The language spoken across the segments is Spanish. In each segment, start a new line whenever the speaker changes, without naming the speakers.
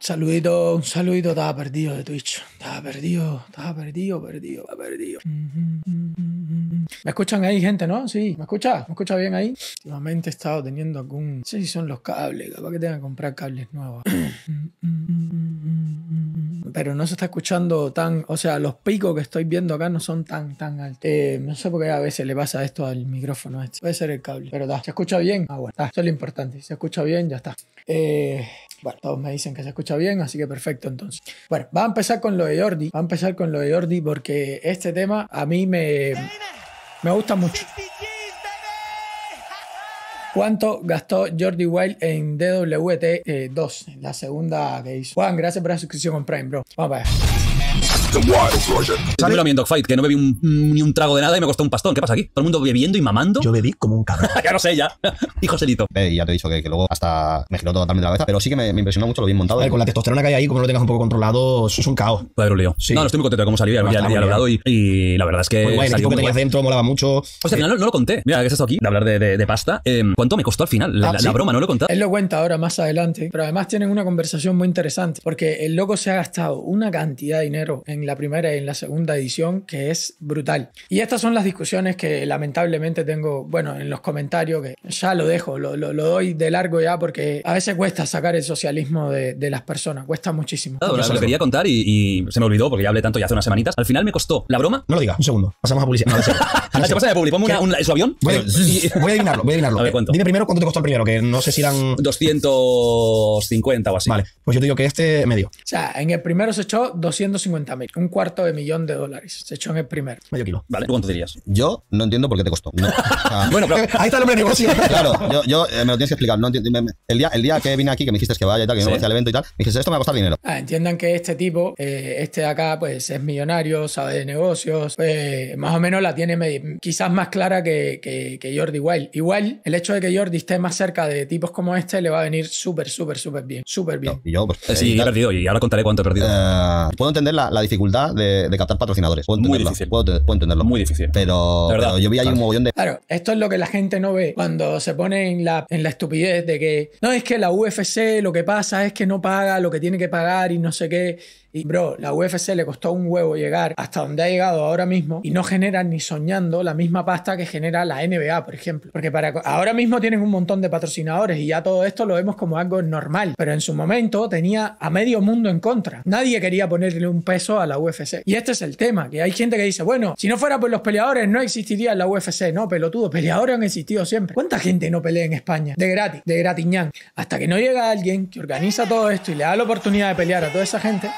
Saludito, un saludito, estaba perdido de Twitch. Estaba perdido, estaba perdido, perdido, estaba perdido. ¿Me escuchan ahí, gente, no? Sí, ¿me escucha? ¿Me escucha bien ahí? Últimamente he estado teniendo algún. No sé si son los cables, capaz que tenga que comprar cables nuevos. pero no se está escuchando tan, o sea, los picos que estoy viendo acá no son tan, tan altos. Eh, no sé por qué a veces le pasa esto al micrófono este. Puede ser el cable, pero da. ¿Se escucha bien? Ah, bueno, Eso es lo importante. Si se escucha bien, ya está. Eh, bueno, todos me dicen que se escucha bien, así que perfecto entonces. Bueno, va a empezar con lo de Jordi. Va a empezar con lo de Jordi porque este tema a mí me, me gusta mucho. ¿Cuánto gastó Jordi Wild en DWT 2, eh, la segunda que hizo? Juan, gracias por la suscripción con Prime, bro. Vamos para allá.
Sale lo que no bebí ni un trago de nada y me costó un pastón. ¿Qué pasa aquí? ¿Todo el mundo bebiendo y mamando? Yo bebí como un cabrón. ya no sé, ya. y Joselito. Eh, ya te he dicho que, luego hasta me giró totalmente la cabeza, pero sí que me, impresionó mucho lo bien
montado. con la
testosterona que hay ahí, como lo tengas un poco controlado, es un caos. Puede haber lío. Sí. No, no estoy muy contento de cómo salió. Ya,
y, la verdad
es
que. el que tenía centro molaba mucho. O
sea, al final no, lo conté. Mira, ¿qué es esto aquí? De hablar de, pasta. Em, ¿Cuánto me costó al final? La, ah, broma, no lo he Él lo
cuenta ahora, más adelante. Pero además tienen una conversación muy interesante, porque el loco se ha gastado una cantidad de dinero en la primera y en la segunda edición, que es brutal. Y estas son las discusiones que lamentablemente tengo, bueno, en los comentarios, que ya lo dejo, lo, doy de largo ya, porque a veces cuesta sacar el socialismo de, las personas, cuesta muchísimo. Claro, lo
quería contar y, se me olvidó, porque ya hablé tanto ya hace unas semanitas. Al final me costó la broma. No lo digas, un segundo, pasamos a publicidad. No, no, pasa de publi, ponme una, su avión. Voy, voy, a adivinarlo, voy a adivinarlo. Dime primero cuánto te costó el primero, que no sé si eran... 250 o así. Vale, pues yo te digo que este medio. O
sea, en el primero se echó 250 mil un cuarto de millón de dólares. Se echó en el primer
Medio kilo. ¿Vale? cuánto
dirías? Yo no entiendo por qué te costó. bueno, pero ahí está el hombre de negocio. claro, yo, yo eh, me lo tienes que explicar. No el, día, el día que vine aquí, que me dijiste que vaya y tal, que ¿Sí? me al evento y tal, me dijiste, esto me va a costar dinero.
Ah, entiendan que este tipo, eh, este de acá, pues es millonario, sabe de negocios, eh, más o menos la tiene quizás más clara que, Jordi Wild. Igual, el hecho de que Jordi esté más cerca de tipos como este le va a venir súper, súper, súper bien. Súper bien.
y yo, pues, eh, sí, he perdido y ahora contaré cuánto
he perdido. puedo entender la, la de, captar patrocinadores. Muy difícil. Puedo, entenderlo. Muy difícil. Pero, yo vi ahí un mogollón de. Claro,
esto es lo que la gente no ve cuando se pone en la, en la estupidez de que no es que la UFC lo que pasa es que no paga lo que tiene que pagar y no sé qué bro, la UFC le costó un huevo llegar hasta donde ha llegado ahora mismo y no genera ni soñando la misma pasta que genera la NBA, por ejemplo. Porque para ahora mismo tienen un montón de patrocinadores y ya todo esto lo vemos como algo normal. Pero en su momento tenía a medio mundo en contra. Nadie quería ponerle un peso a la UFC. Y este es el tema, que hay gente que dice, bueno, si no fuera por los peleadores no existiría la UFC. No, pelotudo, peleadores han existido siempre. ¿Cuánta gente no pelea en España? De gratis, de gratiñán. Hasta que no llega alguien que organiza todo esto y le da la oportunidad de pelear a toda esa gente,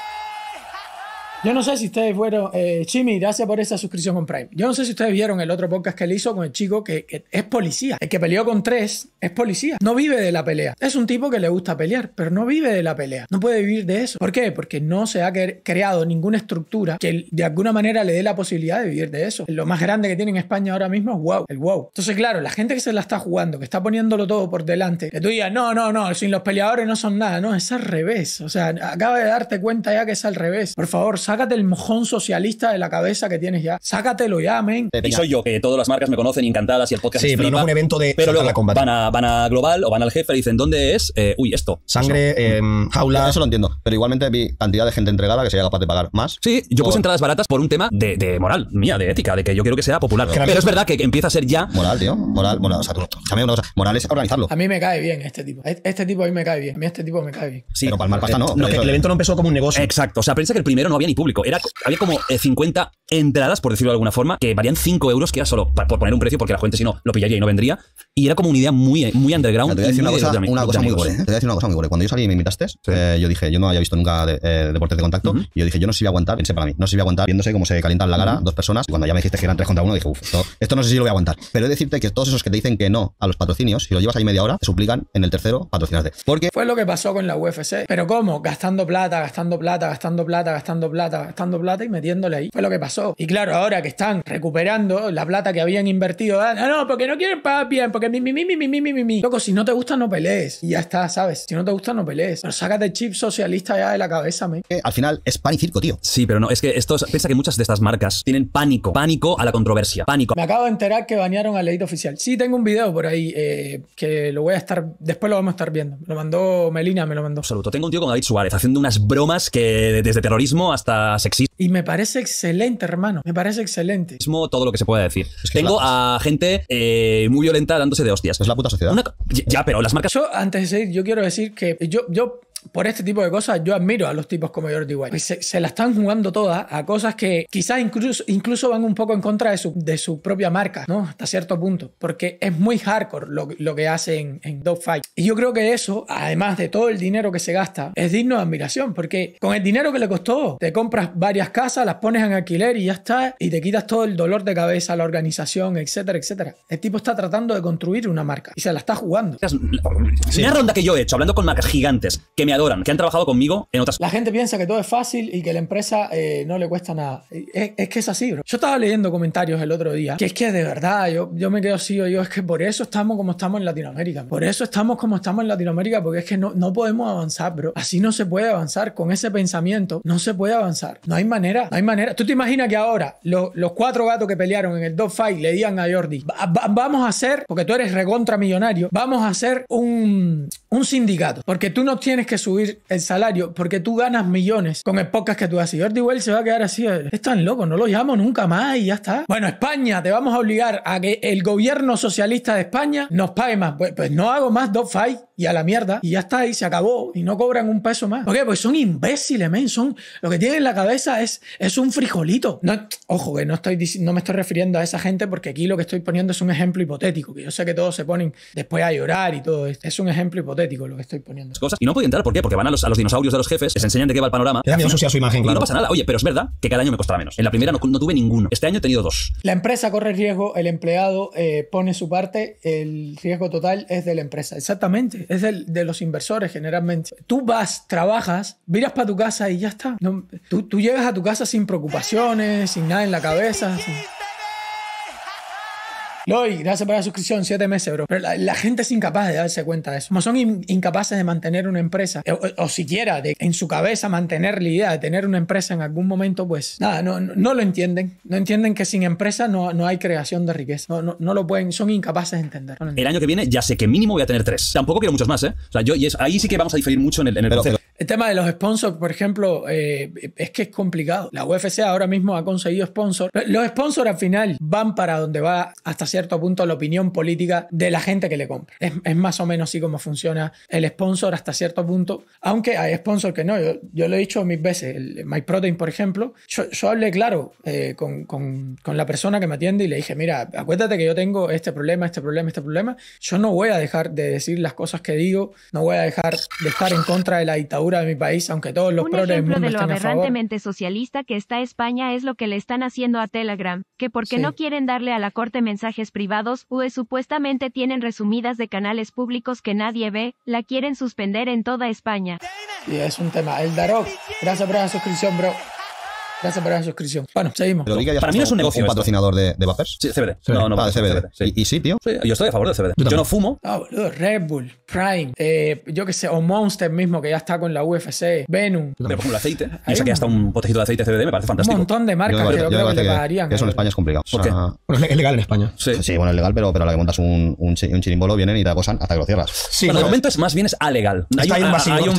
yo no sé si ustedes fueron, eh, Chimi, gracias por esa suscripción con Prime. Yo no sé si ustedes vieron el otro podcast que él hizo con el chico que, es policía. El que peleó con tres es policía. No vive de la pelea. Es un tipo que le gusta pelear, pero no vive de la pelea. No puede vivir de eso. ¿Por qué? Porque no se ha creado ninguna estructura que de alguna manera le dé la posibilidad de vivir de eso. Lo más grande que tiene en España ahora mismo es wow, el wow. Entonces, claro, la gente que se la está jugando, que está poniéndolo todo por delante, que tú digas, no, no, no, sin los peleadores no son nada. No, es al revés. O sea, acaba de darte cuenta ya que es al revés. Por favor, sácate el mojón socialista de la cabeza que tienes ya. Sácatelo ya, men. Y soy
yo, que todas las marcas me conocen encantadas y el podcast sí, es pero no un evento de pero la combate. Van a, Global o van al jefe y dicen, ¿dónde es? Eh, uy, esto. Sangre, eh, jaula. Eso lo entiendo. Pero igualmente vi cantidad de gente entregada que sería capaz de pagar más. Sí, yo puse entradas baratas por un tema de, moral mía, de ética, de que yo quiero que sea popular. Pero es verdad que empieza a ser ya. Moral, tío. Moral, moral. O una Moral es organizarlo. A
mí me cae bien este tipo. E-, este tipo a mí me cae bien. este tipo me cae bien.
Sí, pero para el mal
pasta eh, no. el evento
no empezó como un negocio. Exacto. O sea, piensa que el primero no había ni público. Era, había como 50 eh, entradas, por decirlo de alguna forma, que varían 5 euros, que era solo por poner un precio, porque la gente si no lo pillaría y no vendría. Y era como una idea muy, muy underground. Te voy a decir una cosa, muy gore. ¿eh?
Te voy a decir una cosa muy gore. Cuando yo salí y me invitaste, eh, yo dije, yo no había visto nunca de, deportes de contacto, y yo dije, yo no sé si voy a aguantar, pensé para mí, no sé si voy a aguantar viéndose cómo se calientan la cara dos personas. Y cuando ya me dijiste que eran tres contra uno, dije, uff, esto, no sé si lo voy a aguantar. Pero he decirte que todos esos que te dicen que no a los patrocinios, si lo llevas ahí media hora, te suplican en el tercero patrocinarte. Porque fue lo
que pasó con la UFC. Pero ¿cómo? Gastando plata, gastando plata, gastando plata, gastando plata Estando plata y metiéndole ahí. Fue lo que pasó. Y claro, ahora que están recuperando la plata que habían invertido, ah, No, no, porque no quieren pagar bien, porque mi, mi, mi, mi, mi, mi, mi, mi. Loco, si no te gusta, no pelees. Y ya está, ¿sabes? Si no te gusta, no pelees. Pero sácate el chip socialista ya de la cabeza, me. Eh,
al final es pan y circo, tío. Sí, pero no, es que esto, piensa que muchas de estas marcas tienen pánico, pánico a la controversia,
pánico. Me acabo de enterar que bañaron al leito oficial. Sí, tengo un video por ahí eh, que lo voy a estar, después lo vamos a estar viendo.
lo mandó Melina, me lo mandó. Absoluto. Tengo un tío con David Suárez haciendo unas bromas que desde terrorismo hasta sexista. Y me parece excelente, hermano. Me parece excelente. Todo lo que se pueda decir. Tengo a gente eh, muy violenta dándose de hostias. Es la puta sociedad. Ya, pero las marcas.
Yo, antes de seguir, yo quiero decir que yo por este tipo de cosas yo admiro a los tipos como Jordi White. Se, la están jugando todas a cosas que quizás incluso, incluso van un poco en contra de su, propia marca, ¿no? Hasta cierto punto. Porque es muy hardcore lo, que hacen en, en Dogfight. Y yo creo que eso, además de todo el dinero que se gasta, es digno de admiración. Porque con el dinero que le costó, te compras varias casas, las pones en alquiler y ya está. Y te quitas todo el dolor de cabeza, la organización, etcétera, etcétera. El tipo está tratando de construir una marca y se la está jugando.
Sí. Una ronda que yo he hecho, hablando con marcas gigantes, que adoran, que han trabajado conmigo en otras... La
gente piensa que todo es fácil y que la empresa eh, no le cuesta nada. Es, que es así, bro. Yo estaba leyendo comentarios el otro día, que es que de verdad, yo, yo me quedo así, yo es que por eso estamos como estamos en Latinoamérica. Por eso estamos como estamos en Latinoamérica, porque es que no, no podemos avanzar, bro. Así no se puede avanzar, con ese pensamiento no se puede avanzar. No hay manera, no hay manera. ¿Tú te imaginas que ahora los cuatro gatos que pelearon en el dogfight le digan a Jordi, vamos a hacer, porque tú eres recontra millonario, vamos a hacer un, un sindicato, porque tú no tienes que subir el salario, porque tú ganas millones con el podcast que tú haces. y Well se va a quedar así, eh, es tan loco, no lo llamo nunca más y ya está. Bueno, España, te vamos a obligar a que el gobierno socialista de España nos pague más. Pues, pues no hago más five y a la mierda y ya está, y se acabó y no cobran un peso más. ¿Por Pues son imbéciles, men, son, lo que tienen en la cabeza es, es un frijolito. No, ojo, que no, estoy, no me estoy refiriendo a esa gente porque aquí lo que estoy poniendo es un ejemplo hipotético, que yo sé que todos se ponen después a llorar y todo, es un ejemplo hipotético lo que estoy poniendo.
Cosas. Y no puedo entrar, ¿por qué? Porque van a los, a los dinosaurios de los jefes, les enseñan de qué va el panorama. Te da miedo su imagen, claro. no pasa nada. Oye, pero es verdad que cada año me costará menos. En la primera no, tuve ninguno. Este año he tenido dos.
La empresa corre riesgo, el empleado eh, pone su parte, el riesgo total es de la empresa. Exactamente. Es de los inversores generalmente. Tú vas, trabajas, miras para tu casa y ya está. tú, tú llegas a tu casa sin preocupaciones, sin nada en la cabeza. Lloyd, gracias por la suscripción, siete meses, bro. Pero la, gente es incapaz de darse cuenta de eso. Como son incapaces de mantener una empresa, o, siquiera de, en su cabeza mantener la idea de tener una empresa en algún momento, pues nada, no, lo entienden. No entienden que sin empresa no, no hay creación de riqueza. No, lo pueden, son incapaces de entender.
El año que viene ya sé que mínimo voy a tener tres. Tampoco quiero muchos más, ¿eh? O sea, yo, y ahí sí que vamos a diferir mucho en el, en
el tema de los sponsors, por ejemplo, eh, es que es complicado. La UFC ahora mismo ha conseguido sponsors. Los sponsors al final van para donde va hasta cierto punto la opinión política de la gente que le compra. Es, más o menos así como funciona el sponsor hasta cierto punto. Aunque hay sponsors que no, yo, yo lo he dicho mil veces. MyProtein, por ejemplo, yo, hablé claro eh, con, con la persona que me atiende y le dije, mira, acuérdate que yo tengo este problema, este problema, este problema. Yo no voy a dejar de decir las cosas que digo, no voy a dejar de estar en contra de la dictadura de mi país, aunque todos los Un ejemplo de lo aberrantemente
socialista que está España es lo que le están haciendo a Telegram, que porque no quieren darle a la corte mensajes privados, o supuestamente tienen resumidas de canales públicos que nadie ve, la quieren suspender en toda España.
Y es un tema, el Gracias por la suscripción, bro. Gracias por la suscripción. Bueno, seguimos. Para mí es un negocio. ¿Un
patrocinador de, de Sí, CBD. No, no, ah, CBD. ¿Y, sí, tío? yo estoy a favor de CBD. Yo, no fumo.
Ah, boludo. Red Bull, Prime, eh, yo qué sé, o Monster mismo, que ya está con la UFC, Venom. Pero por el aceite.
Yo saqué hasta un potecito de aceite CBD, me parece fantástico. Un montón de marcas que creo que, pagarían. Eso en España es complicado. ¿Por
Bueno, es legal en España. Sí, bueno, es legal, pero, pero a la que montas un, un, chirimbolo vienen y te acosan hasta que lo cierras. Sí, bueno, de momento
es más bien es alegal. Hay un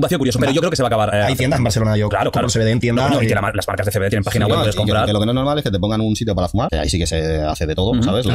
vacío curioso, pero yo creo que se va a acabar. Eh. Hay tiendas en Barcelona, yo. Claro, claro. CBD en tiendas que las marcas de CBD tienen página web, donde puedes comprar. lo que no es normal
es que te pongan un sitio para fumar, ahí sí
que se hace de todo, ¿sabes?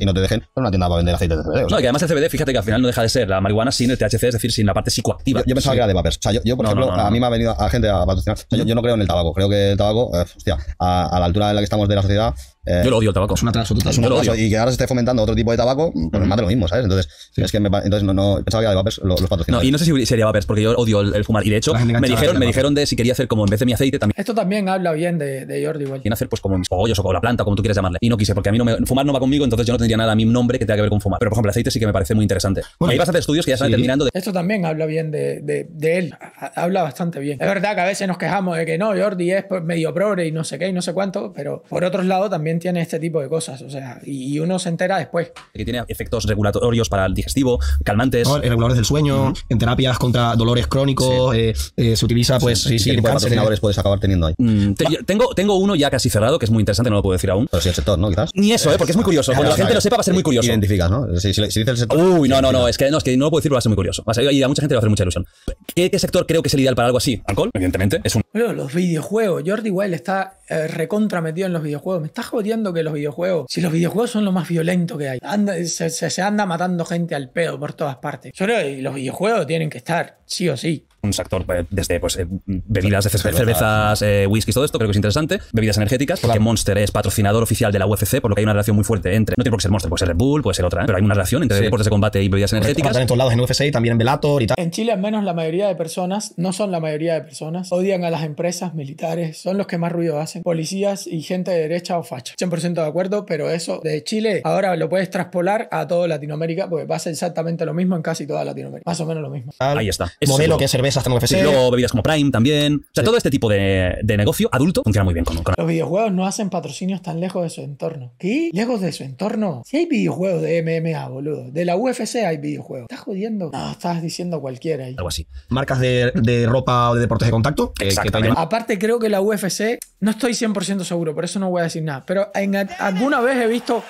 y no te dejen
una tienda para vender aceite de CBD. No, que además
el CBD, fíjate que al final no deja de ser la marihuana sin el THC, es decir, sin la parte psicoactiva. Yo, pensaba que era de vapers. O sea, yo, por ejemplo, a mí me ha venido
a gente a patrocinar. yo, no creo en el tabaco, creo que el tabaco, eh, hostia, a, a, la altura en la que estamos de la sociedad,
eh, yo lo odio el tabaco. Es una atraso Es un Y que
ahora se esté fomentando otro tipo de tabaco, pues uh más de lo mismo, ¿sabes? Entonces, es que entonces no, no, pensaba que era de vapers
los, No, y no sé si sería vapers, porque yo odio el, fumar. Y de hecho, me dijeron, me dijeron de si quería hacer como en vez de mi aceite también.
Esto también habla bien de, Jordi, igual.
hacer pues como mis pollos o como la planta, como tú quieras llamarle. Y no quise, porque a mí no me, fumar no va conmigo, entonces yo no tendría nada a mi nombre que tenga que ver con fumar. Pero por ejemplo, el aceite sí que me parece muy interesante.
vas hay bastantes estudios que ya están terminando. De... Esto también habla bien de, de, él. Habla bastante bien. Es verdad que a veces nos quejamos de que no, Jordi es pues, medio progre y no sé qué y no sé cuánto, pero por otro lado también tiene este tipo de cosas, o sea, y uno se entera después.
Que tiene efectos regulatorios para el digestivo,
calmantes. en reguladores del sueño, en terapias contra dolores crónicos, eh, eh, se utiliza pues... Sí, sí, tipo de eh.
puedes acabar teniendo ahí? Mm, ah. tengo, tengo uno ya casi cerrado, que es muy interesante, no lo puedo decir aún. Pero sí el sector, ¿no? Quizás. Ni eso, ¿eh? Porque es muy curioso. Cuando la gente lo sepa va a ser muy curioso. Identificas, ¿no? Si, si, el sector... Uy, no, no, no, es que no, que no lo puedo decir, va a ser muy curioso. Va a ser, y a mucha gente le va a hacer mucha ilusión. ¿Qué, sector creo que es el ideal para algo así? Alcohol, evidentemente. Es un...
los videojuegos. Jordi Wild está eh, recontra metido en los videojuegos. Me estás jodiendo que los videojuegos, si los videojuegos son lo más violento que hay, se, anda matando gente al pedo por todas partes. Yo creo los videojuegos tienen que estar, sí o sí un sector pues, desde pues, eh, bebidas de cervezas,
eh, whisky todo esto, creo que es interesante. Bebidas energéticas, porque Monster es patrocinador oficial de la UFC, por lo que hay una relación muy fuerte entre. No tiene por qué ser Monster, puede ser Red Bull, puede ser otra, ¿eh? pero hay una relación entre deportes de combate y bebidas
energéticas. En todos
lados, en UFC y también en Velator y tal. En
Chile, al menos, la mayoría de personas, no son la mayoría de personas, odian a las empresas militares, son los que más ruido hacen, policías y gente de derecha o facha. 100% de acuerdo, pero eso de Chile ahora lo puedes traspolar a toda Latinoamérica, porque pasa exactamente lo mismo en casi toda Latinoamérica. Más o menos lo mismo.
Ahí está. modelo que esas como FC. Sí. Luego bebidas como Prime también. O sea, todo este tipo de, negocio adulto funciona muy bien con,
Los videojuegos no hacen patrocinios tan lejos de su entorno. ¿Qué? ¿Lejos de su entorno? Si hay videojuegos de MMA, boludo. De la UFC hay videojuegos. ¿Estás jodiendo? No, estás diciendo cualquiera ahí.
Algo así. Marcas de, ropa o de deportes de
contacto. Eh, Aparte, creo que la UFC, no estoy 100% seguro, por eso no voy a decir nada. Pero alguna vez he visto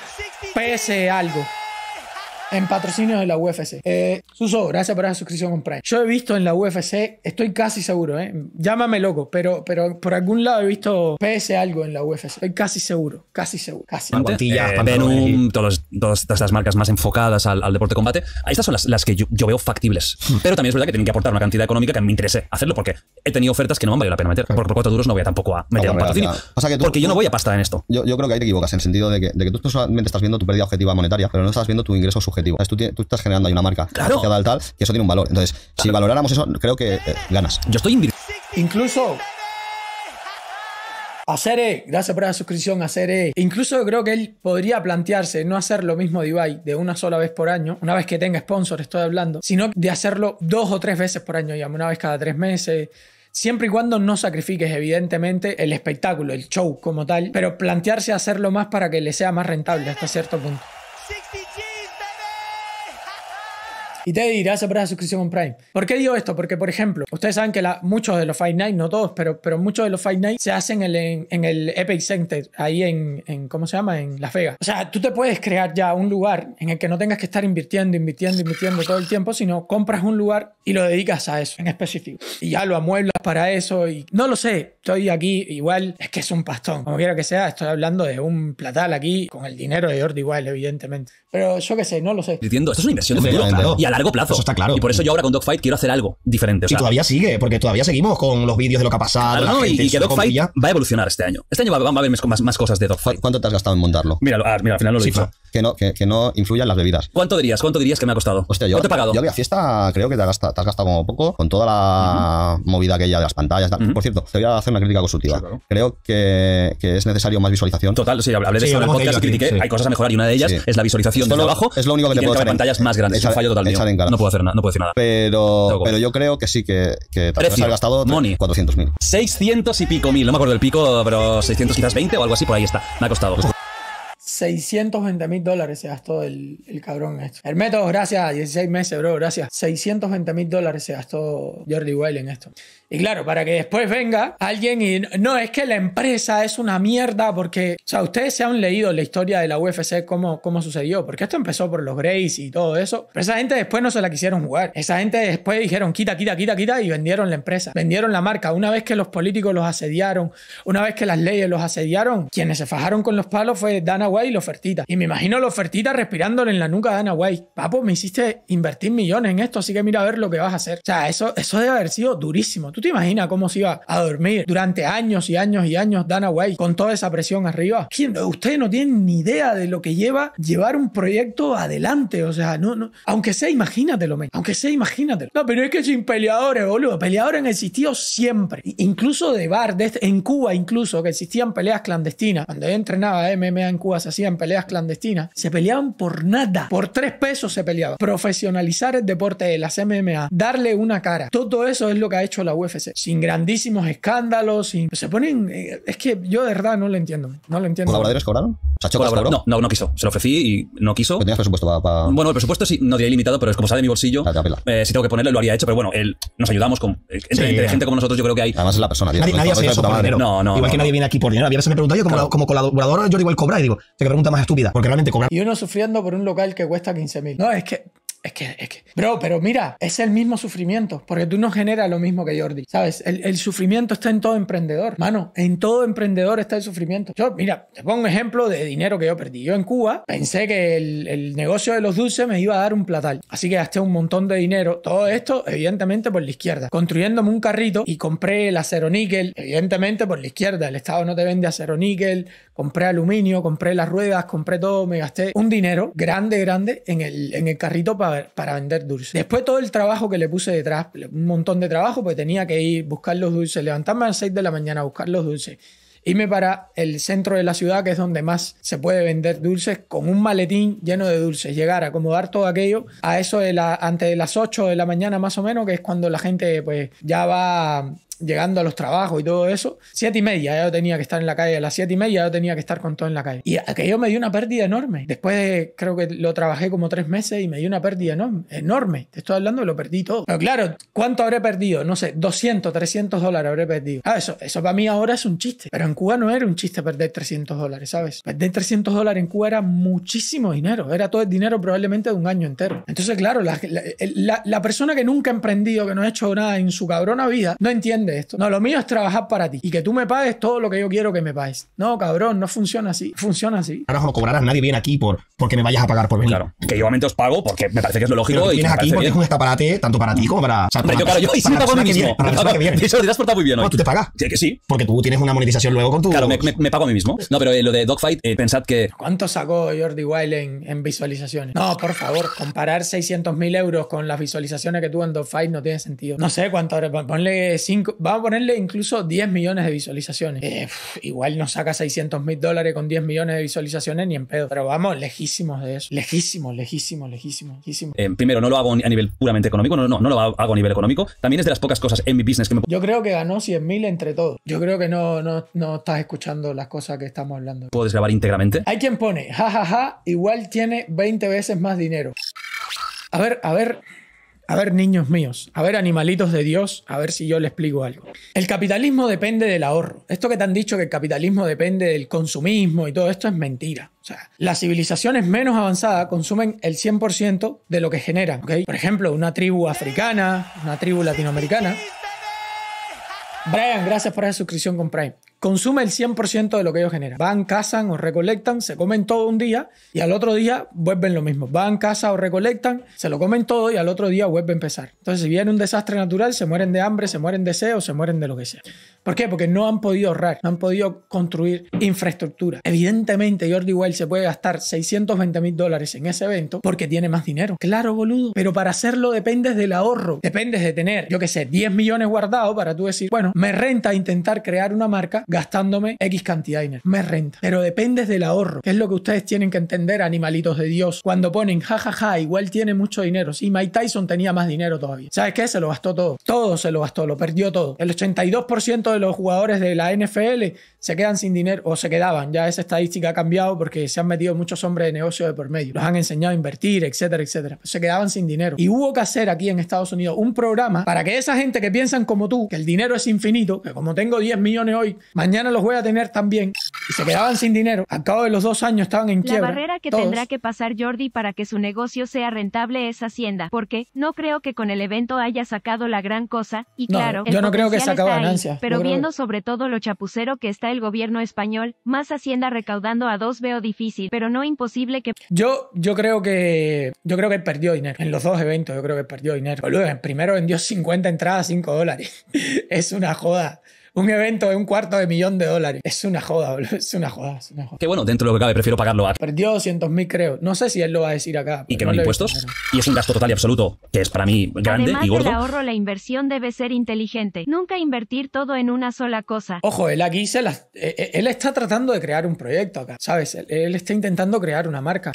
PS algo en patrocinio de la UFC. Eh, Suso, gracias por esa suscripción con Yo he visto en la UFC, estoy casi seguro, ¿eh? llámame loco, pero, pero por algún lado he visto PS algo en la UFC. Estoy casi seguro, casi seguro. Casi. Eh,
todas, estas las marcas más enfocadas al, deporte de combate. Estas son las, que yo, veo factibles. Hmm. Pero también es verdad que tienen que aportar una cantidad económica que me interese hacerlo porque he tenido ofertas que no me han valido la pena meter. Por, cuatro duros no voy tampoco a meter un patrocinio. porque yo no voy a pastar en esto.
Yo, creo que ahí te equivocas en el sentido de que, de que tú solamente estás viendo tu pérdida objetiva monetaria, pero no estás viendo tu ingreso sujeto Tú, estás generando ahí una marca y eso tiene un valor. Entonces, si valoráramos eso, creo que eh, ganas. Yo estoy invirtiendo.
Incluso E gracias por la suscripción, E Incluso creo que él podría plantearse no hacer lo mismo Ibai de una sola vez por año, una vez que tenga sponsor, estoy hablando, sino de hacerlo dos o tres veces por año, ya, una vez cada tres meses. Siempre y cuando no sacrifiques, evidentemente, el espectáculo, el show como tal, pero plantearse hacerlo más para que le sea más rentable hasta cierto punto. Y te dirás, por la suscripción con Prime. ¿Por qué digo esto? Porque, por ejemplo, ustedes saben que la, muchos de los Five Nights no todos, pero, pero muchos de los Five Nights se hacen en, el Epic Center, ahí en, en, ¿cómo se llama? En Las Vegas. O sea, tú te puedes crear ya un lugar en el que no tengas que estar invirtiendo, invirtiendo, invirtiendo todo el tiempo, sino compras un lugar y lo dedicas a eso en específico. Y ya lo amueblas para eso y no lo sé, estoy aquí igual, es que es un pastón. Como quiera que sea, estoy hablando de un platal aquí con el dinero de Jordi igual, evidentemente. Pero yo qué sé, no lo sé.
esto es una inversión de Y a la largo plazo. Eso está claro. Y por eso yo ahora con Dogfight quiero hacer algo diferente. O y todavía
sigue, porque todavía seguimos con los vídeos de lo que ha pasado. y, que Dogfight
va a evolucionar este año. Este año va, a haber más, cosas de Dogfight. ¿Cuánto te has gastado en montarlo? Mira, ah, mira al final no lo hizo
Que no, que, que no
influyan las bebidas. ¿Cuánto dirías? ¿Cuánto dirías que me ha costado?
Hostia, yo, ¿Cuánto he pagado? Yo había fiesta, creo que te has, gastado, como poco, con toda la movida aquella de las pantallas. Por cierto, te voy a hacer una crítica constructiva. Creo que, es necesario más visualización. Total, sí, hablé de eso en el podcast, critiqué. Hay cosas a mejorar y una de ellas es la visualización de abajo. Es lo único que te pantallas más grandes. Es un fallo total no puedo hacer nada, no puedo decir nada. Pero, yo creo que sí, que,
que tal vez ha gastado
400.000.
600 y pico mil, no me acuerdo del pico, pero 600 quizás 20 o algo así, por ahí está. Me ha costado.
620 mil dólares se gastó el, el cabrón esto. Hermeto, gracias, 16 meses, bro, gracias. 620 mil dólares se gastó Jordi Weil en esto. Y claro, para que después venga alguien y no, es que la empresa es una mierda porque, o sea, ustedes se han leído la historia de la UFC, cómo, cómo sucedió, porque esto empezó por los Grays y todo eso, pero esa gente después no se la quisieron jugar. Esa gente después dijeron, quita, quita, quita, quita, y vendieron la empresa, vendieron la marca. Una vez que los políticos los asediaron, una vez que las leyes los asediaron, quienes se fajaron con los palos fue Dana White y la ofertita. Y me imagino la ofertita respirándole en la nuca de Ana White Papo, me hiciste invertir millones en esto, así que mira a ver lo que vas a hacer. O sea, eso, eso debe haber sido durísimo. ¿Tú te imaginas cómo se iba a dormir durante años y años y años Dana White con toda esa presión arriba? ustedes no tienen ni idea de lo que lleva llevar un proyecto adelante. O sea, no, no. Aunque sea, imagínatelo, menos Aunque sea, imagínatelo. No, pero es que sin peleadores, boludo. Peleadores han existido siempre. Incluso de bar, de este, en Cuba incluso, que existían peleas clandestinas. Cuando entrenaba MMA en Cuba se en peleas clandestinas, se peleaban por nada, por tres pesos se peleaban. Profesionalizar el deporte de las MMA, darle una cara, todo eso es lo que ha hecho la UFC, sin grandísimos escándalos, sin... se ponen, eh, es que yo de verdad no lo entiendo, no lo entiendo. ¿Colaboradores cobraron?
O sea, no, no, no quiso. Se lo ofrecí y no quiso. ¿Tenías presupuesto para, Bueno, el presupuesto sí, no diría limitado pero es como sale de mi bolsillo. Eh, si tengo que ponerlo, lo haría hecho, pero bueno, él, nos ayudamos con. Eh, entre, inteligente gente como nosotros, yo creo que hay. Además es la persona,
Nadie, hace eso por dinero. No, no. Igual que nadie
viene aquí por dinero. A veces me preguntado yo como, como colaborador, yo digo el cobrar y
digo, que pregunta más estúpida, porque realmente cobrar. Y uno sufriendo por un local que cuesta 15.000. No, es que es que, es que. Bro, pero mira, es el mismo sufrimiento, porque tú no generas lo mismo que Jordi, ¿sabes? El, sufrimiento está en todo emprendedor, mano, en todo emprendedor está el sufrimiento. Yo, mira, te pongo un ejemplo de dinero que yo perdí. Yo en Cuba pensé que el, el negocio de los dulces me iba a dar un platal, así que gasté un montón de dinero. Todo esto, evidentemente, por la izquierda, construyéndome un carrito y compré el acero níquel, evidentemente, por la izquierda. El Estado no te vende acero níquel, compré aluminio, compré las ruedas, compré todo, me gasté un dinero grande, grande en el, en el carrito para para, vender dulces. Después todo el trabajo que le puse detrás, un montón de trabajo, pues tenía que ir buscar los dulces, levantarme a las 6 de la mañana a buscar los dulces, irme para el centro de la ciudad, que es donde más se puede vender dulces, con un maletín lleno de dulces, llegar a acomodar todo aquello a eso de la, antes de las 8 de la mañana más o menos, que es cuando la gente pues ya va llegando a los trabajos y todo eso. Siete y media yo tenía que estar en la calle, a las siete y media yo tenía que estar con todo en la calle. Y aquello me dio una pérdida enorme. Después creo que lo trabajé como tres meses y me dio una pérdida enorme. Te estoy hablando, lo perdí todo. Pero claro, ¿cuánto habré perdido? No sé, 200, 300 dólares habré perdido. Ah, eso, eso para mí ahora es un chiste. Pero en Cuba no era un chiste perder 300 dólares, ¿sabes? Perder 300 dólares en Cuba era muchísimo dinero. Era todo el dinero probablemente de un año entero. Entonces, claro, la, la persona que nunca ha emprendido, que no ha hecho nada en su cabrona vida, no entiende esto. No, lo mío es trabajar para ti y que tú me pagues todo lo que yo quiero que me pagues. No, cabrón, no funciona así. Funciona así.
Ahora no cobrarás, nadie viene aquí por porque me vayas a pagar por venir. Claro. Que
yo os pago porque me parece que es lo lógico. tienes y aquí porque es un
escaparate tanto para ti como para. O para, yo, claro, yo viene. pago mí
Eso lo dirás portado muy bien tú te pagas. Sí, que sí. Porque tú tienes una monetización luego con tu. Claro, me, pago a mí mismo. No, pero eh, lo de Dogfight, eh, pensad que.
¿Cuánto sacó Jordi Wild en, visualizaciones? No, por favor, comparar 600.000 euros con las visualizaciones que tuvo en Dogfight no tiene sentido. No sé cuánto, ponle 5 vamos a ponerle incluso 10 millones de visualizaciones. Eh, igual no saca 600 mil dólares con 10 millones de visualizaciones ni en pedo. Pero vamos, lejísimos de eso. Lejísimos, lejísimos, lejísimos. lejísimos.
Eh, primero, no lo hago a nivel puramente económico. No, no, no lo hago a nivel económico. También es de las pocas cosas en mi business que me...
Yo creo que ganó 100 mil entre todos. Yo creo que no, no, no estás escuchando las cosas que estamos hablando.
¿Puedes grabar íntegramente? Hay
quien pone, jajaja, igual tiene 20 veces más dinero. A ver, a ver, a ver, niños míos, a ver, animalitos de Dios, a ver si yo les explico algo. El capitalismo depende del ahorro. Esto que te han dicho que el capitalismo depende del consumismo y todo esto es mentira. O sea, las civilizaciones menos avanzadas consumen el 100% de lo que generan. Por ejemplo, una tribu africana, una tribu latinoamericana. Brian, gracias por esa suscripción con Prime consume el 100% de lo que ellos generan. Van, cazan o recolectan, se comen todo un día y al otro día vuelven lo mismo. Van, cazan o recolectan, se lo comen todo y al otro día vuelven a empezar. Entonces, si viene un desastre natural, se mueren de hambre, se mueren de sed o se mueren de lo que sea. ¿Por qué? Porque no han podido ahorrar, no han podido construir infraestructura. Evidentemente, Jordi Wild se puede gastar 620 mil dólares en ese evento porque tiene más dinero. Claro, boludo. Pero para hacerlo dependes del ahorro. Dependes de tener, yo qué sé, 10 millones guardados para tú decir, bueno, me renta intentar crear una marca gastándome X cantidad de dinero. Me renta. Pero dependes del ahorro. es lo que ustedes tienen que entender, animalitos de Dios. Cuando ponen jajaja, ja, ja, igual tiene mucho dinero. Sí, Mike Tyson tenía más dinero todavía. ¿Sabes qué? Se lo gastó todo. Todo se lo gastó, lo perdió todo. El 82% de los jugadores de la NFL se quedan sin dinero o se quedaban. Ya esa estadística ha cambiado porque se han metido muchos hombres de negocio de por medio. Los han enseñado a invertir, etcétera, etcétera. Se quedaban sin dinero. Y hubo que hacer aquí en Estados Unidos un programa para que esa gente que piensan como tú, que el dinero es infinito, que como tengo 10 millones hoy, mañana los voy a tener también, y se quedaban sin dinero, al cabo de los dos años estaban en quiebra. La barrera que tendrá que
pasar Jordi para que su negocio sea rentable es Hacienda, porque no creo que con el evento haya sacado la gran cosa, y claro, yo no creo que se sacado ganancias. Pero viendo sobre todo lo chapucero que está el gobierno español, más Hacienda recaudando a dos veo difícil, pero no imposible que...
Yo, yo creo que yo creo que perdió dinero. En los dos eventos yo creo que perdió dinero. Boludo, primero vendió 50 entradas a 5 dólares. es una joda un evento de un cuarto de millón de dólares. Es una joda, boludo. Es una joda, es una joda.
Que bueno, dentro de lo que cabe,
prefiero pagarlo a. Perdió 200 mil, creo. No sé si él lo va a decir acá. Y que no impuestos. Y es un gasto total y absoluto, que es para mí grande y gordo. el ahorro,
la inversión debe ser inteligente. Nunca invertir todo
en una sola cosa. Ojo, él aquí se las. Eh, eh, él está tratando de crear un proyecto acá, ¿sabes? Él está intentando crear una marca.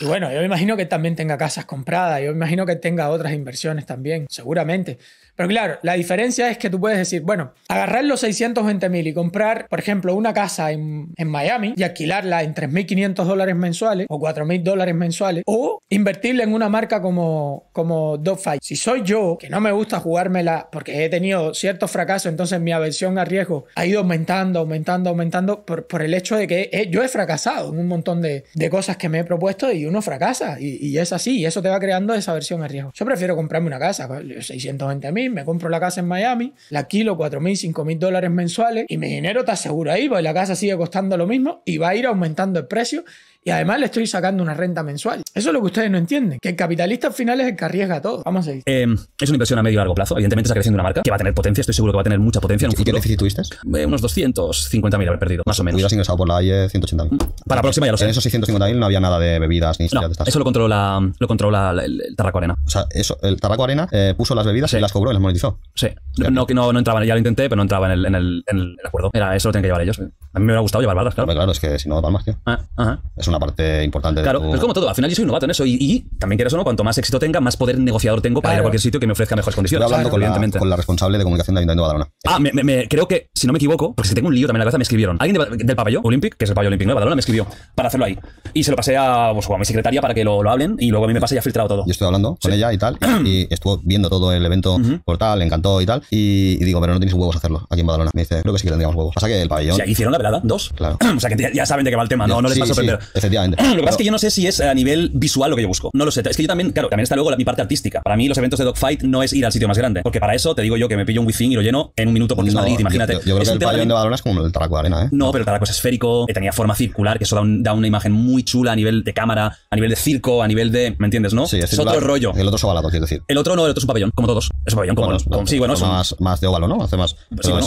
Y bueno, yo me imagino que también tenga casas compradas, yo me imagino que tenga otras inversiones también, seguramente. Pero claro, la diferencia es que tú puedes decir, bueno, agarrar los 620 mil y comprar, por ejemplo, una casa en, Miami y alquilarla en 3.500 dólares mensuales o 4.000 dólares mensuales o invertirla en una marca como, como Dogfight. Si soy yo, que no me gusta jugármela porque he tenido ciertos fracaso entonces mi aversión a riesgo ha ido aumentando, aumentando, aumentando por, el hecho de que eh, yo he fracasado en un montón de, cosas que me he propuesto y uno fracasa y, es así y eso te va creando esa aversión a riesgo. Yo prefiero comprarme una casa, 620 pues, mil me compro la casa en Miami, la mil 4.000, 5.000 dólares mensuales y mi dinero está seguro ahí, porque la casa sigue costando lo mismo y va a ir aumentando el precio y además le estoy sacando una renta mensual. Eso es lo que ustedes no entienden, que el capitalista al final es el que arriesga todo. Vamos a ir.
Eh, es una inversión a medio y largo plazo. Evidentemente está creciendo una marca que va a tener potencia, estoy seguro que va a tener mucha potencia en un ¿Y ¿Qué déficit tuviste? Eh, unos 250.000 haber perdido, más o menos. Hubieras ingresado por la IE 180.000. Mm, para la próxima ya lo sé. En esos 650.000 no había nada de bebidas ni no, de estas. Eso lo controla, lo el, Tarraco Arena. O sea, eso, el Tarraco Arena eh, puso las bebidas y las cobró y las monetizó. Sí. No, que no, no entraban, ya lo intenté, pero no entraba en el, acuerdo. eso lo tienen que llevar ellos. A mí me hubiera gustado llevar balas, claro. claro, es que si no, palmas, tío. Ah, es una parte importante claro, es como todo. Al final yo soy novato en eso. Y, también quiero eso, no, cuanto más éxito tenga, más poder negociador tengo para ir a cualquier sitio que me ofrezca mejores condiciones. Estoy hablando
con, la, responsable de comunicación de Ayuntamiento de Badalona.
Ah, me, creo que, si no me equivoco, porque si tengo un lío también la cabeza, me escribieron. Alguien del pabellón Olympic, que es el pabellón Olympic ¿no? Badalona, me escribió para hacerlo ahí. Y se lo pasé a, pues, a mi secretaria para que lo, lo, hablen. Y luego a mí me pasa ya filtrado todo. Yo estoy hablando con ella
y tal. Y, estuvo viendo todo el evento por tal, le encantó y tal. Y, digo, pero no tenéis huevos a hacerlo aquí en Badalona. Me dice, creo que sí que tendríamos huevos. Pasa que el pabellón. ¿verdad? Dos. Claro.
o sea, que ya saben de qué va el tema, ¿no? No les va a sorprender.
efectivamente. lo que pasa es que
yo no sé si es eh, a nivel visual lo que yo busco. No lo sé. Es que yo también, claro, también está luego la, mi parte artística. Para mí, los eventos de Dogfight no es ir al sitio más grande. Porque para eso te digo yo que me pillo un wifi y lo lleno en un minuto porque no, es imagínate. Yo, creo es que el pabellón de
Badalona es como el Taraco de Arena, ¿eh?
No, pero el Taraco es esférico, eh, tenía forma circular, que eso da, una imagen muy chula a nivel de cámara, a nivel de circo, a nivel de. ¿Me entiendes, no? Sí, es, es otro rollo.
El otro es ovalado, quiero
decir. El otro no, el otro es un pabellón, como todos. Es un pabellón como. Bueno, sí, bueno, es más, más de ovalo ¿no? Hace más.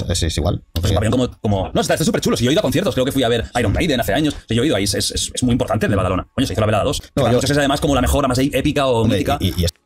es, igual. Es un pabellón como, como. No, está súper chulo yo he ido a conciertos, creo que fui a ver Iron Maiden hace años. Si yo he ido ahí, es, es, muy importante el de Badalona. Coño, se hizo la velada 2. No, yo... es además como la mejor, la más épica o mítica.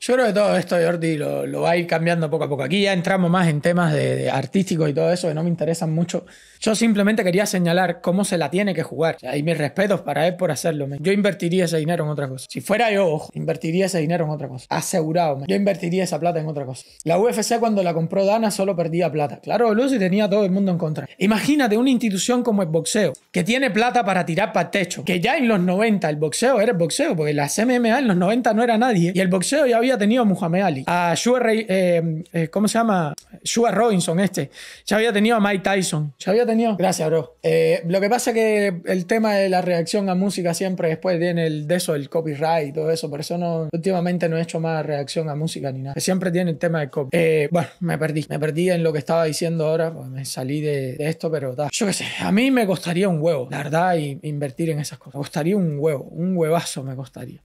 Yo creo que todo esto, Jordi, lo, lo, va a ir cambiando poco a poco. Aquí ya entramos más en temas de, artísticos y todo eso que no me interesan mucho. Yo simplemente quería señalar cómo se la tiene que jugar. Hay y mis respetos para él por hacerlo. Yo invertiría ese dinero en otra cosa. Si fuera yo, ojo, invertiría ese dinero en otra cosa. Asegurado, yo invertiría esa plata en otra cosa. La UFC cuando la compró Dana solo perdía plata. Claro, Lucy tenía todo el mundo en contra. Imagínate una institución como el boxeo, que tiene plata para tirar para el techo. Que ya en los 90 el boxeo era el boxeo, porque la MMA en los 90 no era nadie. Y el boxeo ya había tenido a Muhammad Ali, a Sugar eh, eh, ¿cómo se llama? Sugar Robinson este, ya había tenido a Mike Tyson, ya había tenido... Gracias, bro. Eh, lo que pasa que el tema de la reacción a música siempre después viene el de eso, el copyright y todo eso, por eso no, últimamente no he hecho más reacción a música ni nada, siempre tiene el tema de copyright. bueno, me perdí, me perdí en lo que estaba diciendo ahora, pues me salí de, esto, pero da. yo qué sé, a mí me costaría un huevo, la verdad, y, invertir en esas cosas. Me costaría un huevo, un huevazo me costaría.